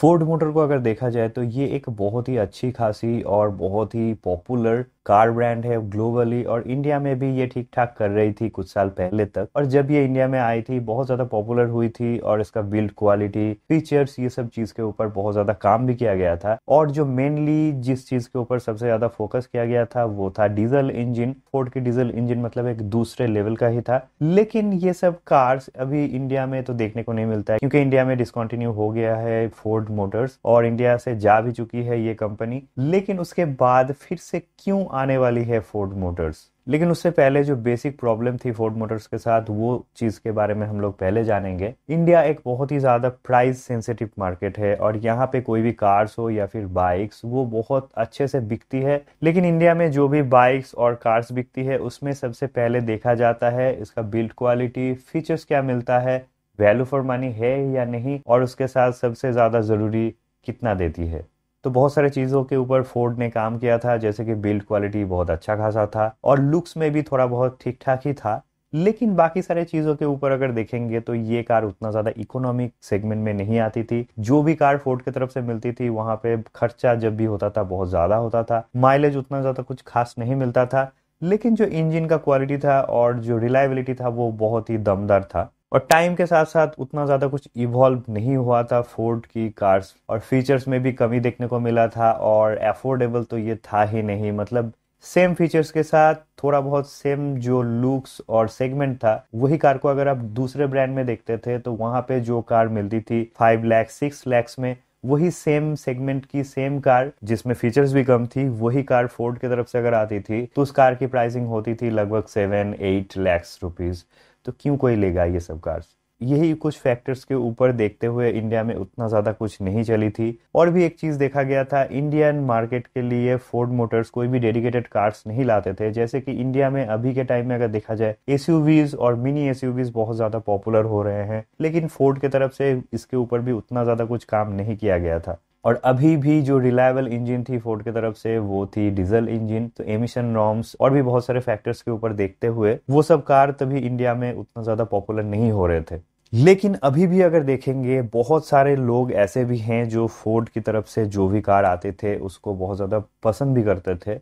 Ford motor को अगर देखा जाए तो ये एक बहुत ही अच्छी खासी और बहुत ही पॉपुलर कार ब्रांड है ग्लोबली और इंडिया में भी ये ठीक ठाक कर रही थी कुछ साल पहले तक और जब ये इंडिया में आई थी बहुत ज़्यादा पॉपुलर हुई थी और इसका बिल्ड क्वालिटी फीचर्स ये सब चीज़ के ऊपर बहुत ज़्यादा काम भी किया गया था और जो मेनली जिस चीज़ के ऊपर सबसे ज़्यादा फोकस किया गया था वो था डीजल इंजिन फोर्ड की डीजल इंजिन मतलब एक दूसरे लेवल का ही था लेकिन ये सब कार्स अभी इंडिया में तो देखने को नहीं मिलता है क्योंकि इंडिया में डिसकॉन्टिन्यू हो गया है फोर्ड फोर्ड मोटर्स और इंडिया से जा भी चुकी है ये कंपनी लेकिन उसके बाद फिर से क्यों आने वाली है फोर्ड मोटर्स लेकिन उससे पहले जो बेसिक प्रॉब्लम थी फोर्ड मोटर्स के साथ वो चीज़ के बारे में हम लोग पहले जानेंगे इंडिया एक बहुत ही ज़्यादा प्राइस सेंसिटिव मार्केट है और यहाँ पे कोई भी कार्स हो या फिर बाइक्स वो बहुत अच्छे से बिकती है लेकिन इंडिया में जो भी बाइक्स और कार्स बिकती है उसमें सबसे पहले देखा जाता है इसका बिल्ड क्वालिटी फीचर्स क्या मिलता है वैल्यू फॉर मनी है या नहीं और उसके साथ सबसे ज़्यादा ज़रूरी कितना देती है तो बहुत सारे चीज़ों के ऊपर फोर्ड ने काम किया था जैसे कि बिल्ड क्वालिटी बहुत अच्छा खासा था और लुक्स में भी थोड़ा बहुत ठीक ठाक ही था लेकिन बाकी सारे चीज़ों के ऊपर अगर देखेंगे तो ये कार उतना ज़्यादा इकोनॉमिक सेगमेंट में नहीं आती थी जो भी कार फोर्ड की तरफ से मिलती थी वहाँ पे खर्चा जब भी होता था बहुत ज़्यादा होता था माइलेज उतना ज़्यादा कुछ खास नहीं मिलता था लेकिन जो इंजन का क्वालिटी था और जो रिलायबिलिटी था वो बहुत ही दमदार था और टाइम के साथ साथ उतना ज़्यादा कुछ इवॉल्व नहीं हुआ था फोर्ड की कार्स और फीचर्स में भी कमी देखने को मिला था और एफोर्डेबल तो ये था ही नहीं मतलब सेम फीचर्स के साथ थोड़ा बहुत सेम जो लुक्स और सेगमेंट था वही कार को अगर आप दूसरे ब्रांड में देखते थे तो वहां पे जो कार मिलती थी फाइव लैक्स सिक्स लैक्स में वही सेम सेगमेंट की सेम कार जिसमें फीचर्स भी कम थी वही कार फोर्ड की तरफ से अगर आती थी तो उस कार की प्राइसिंग होती थी लगभग सेवन एट लैक्स रुपीज तो क्यों कोई लेगा ये सब कार्स यही कुछ फैक्टर्स के ऊपर देखते हुए इंडिया में उतना ज़्यादा कुछ नहीं चली थी और भी एक चीज़ देखा गया था इंडियन मार्केट के लिए फोर्ड मोटर्स कोई भी डेडिकेटेड कार्स नहीं लाते थे जैसे कि इंडिया में अभी के टाइम में अगर देखा जाए एसयूवीज और मिनी एसयूवीज बहुत ज़्यादा पॉपुलर हो रहे हैं लेकिन फोर्ड के तरफ से इसके ऊपर भी उतना ज़्यादा कुछ काम नहीं किया गया था और अभी भी जो रिलायबल इंजन थी फोर्ड की तरफ से वो थी डीजल इंजन तो एमिशन नॉर्म्स और भी बहुत सारे फैक्टर्स के ऊपर देखते हुए वो सब कार तभी इंडिया में उतना ज़्यादा पॉपुलर नहीं हो रहे थे लेकिन अभी भी अगर देखेंगे बहुत सारे लोग ऐसे भी हैं जो फोर्ड की तरफ से जो भी कार आते थे उसको बहुत ज़्यादा पसंद भी करते थे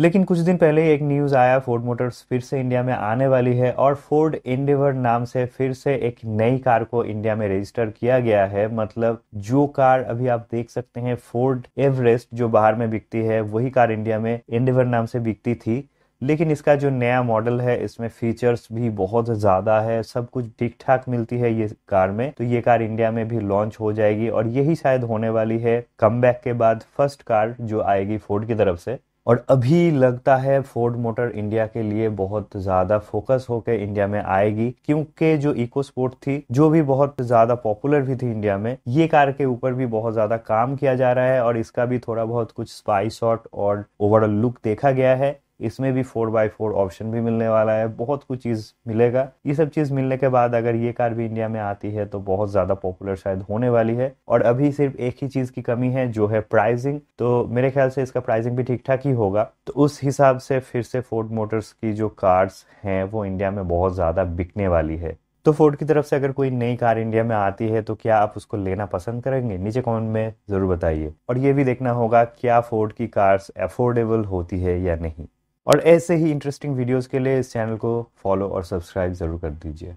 लेकिन कुछ दिन पहले एक न्यूज़ आया फोर्ड मोटर्स फिर से इंडिया में आने वाली है और फोर्ड इंडिवर नाम से फिर से एक नई कार को इंडिया में रजिस्टर किया गया है मतलब जो कार अभी आप देख सकते हैं फोर्ड एवरेस्ट जो बाहर में बिकती है वही कार इंडिया में इंडिवर नाम से बिकती थी लेकिन इसका जो नया मॉडल है इसमें फीचर्स भी बहुत ज़्यादा है सब कुछ ठीक ठाक मिलती है ये कार में तो ये कार इंडिया में भी लॉन्च हो जाएगी और यही शायद होने वाली है कम के बाद फर्स्ट कार जो आएगी फोर्ड की तरफ से और अभी लगता है फोर्ड मोटर इंडिया के लिए बहुत ज़्यादा फोकस होकर इंडिया में आएगी क्योंकि जो इको स्पोर्ट थी जो भी बहुत ज़्यादा पॉपुलर भी थी इंडिया में ये कार के ऊपर भी बहुत ज़्यादा काम किया जा रहा है और इसका भी थोड़ा बहुत कुछ स्पाइस शॉट और ओवरऑल लुक देखा गया है इसमें भी फोर बाई फोर ऑप्शन भी मिलने वाला है बहुत कुछ चीज़ मिलेगा ये सब चीज़ मिलने के बाद अगर ये कार भी इंडिया में आती है तो बहुत ज़्यादा पॉपुलर शायद होने वाली है और अभी सिर्फ एक ही चीज़ की कमी है जो है प्राइजिंग तो मेरे ख्याल से इसका प्राइजिंग भी ठीक ठाक ही होगा तो उस हिसाब से फिर से फोर्ड मोटर्स की जो कार्स हैं वो इंडिया में बहुत ज़्यादा बिकने वाली है तो फोर्ड की तरफ से अगर कोई नई कार इंडिया में आती है तो क्या आप उसको लेना पसंद करेंगे नीचे कमेंट में ज़रूर बताइए और ये भी देखना होगा क्या फोर्ड की कार्स अफोर्डेबल होती है या नहीं और ऐसे ही इंटरेस्टिंग वीडियोस के लिए इस चैनल को फॉलो और सब्सक्राइब ज़रूर कर दीजिए